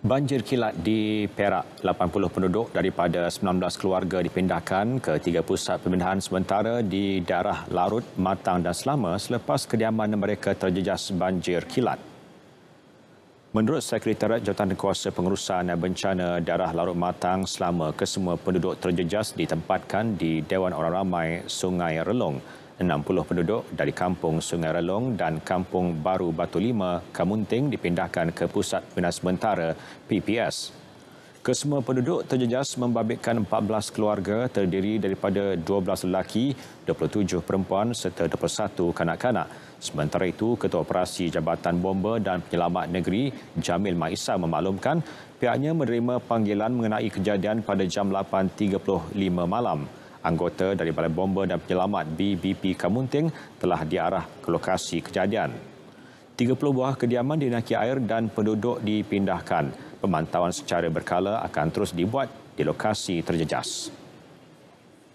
Banjir kilat di Perak, 80 penduduk daripada 19 keluarga dipindahkan ke tiga pusat pemindahan sementara di daerah Larut, Matang dan Selama selepas kediaman mereka terjejas banjir kilat. Menurut Sekretariat Jawatan Kuasa Pengurusan Bencana Daerah Larut Matang selama kesemua penduduk terjejas ditempatkan di Dewan Orang Ramai Sungai Relong. 60 penduduk dari Kampung Sungai Relong dan Kampung Baru Batu Lima, Kamunting dipindahkan ke Pusat Bina Sementara PPS. Kesemua penduduk terjejas membabitkan 14 keluarga terdiri daripada 12 lelaki, 27 perempuan serta 21 kanak-kanak. Sementara itu, Ketua Operasi Jabatan Bomba dan Penyelamat Negeri Jamil Maisa memaklumkan pihaknya menerima panggilan mengenai kejadian pada jam 8.35 malam anggota dari Balai Bomber dan Penyelamat BBP Kamunting telah diarah ke lokasi kejadian. 30 buah kediaman di dinaiki air dan penduduk dipindahkan. Pemantauan secara berkala akan terus dibuat di lokasi terjejas.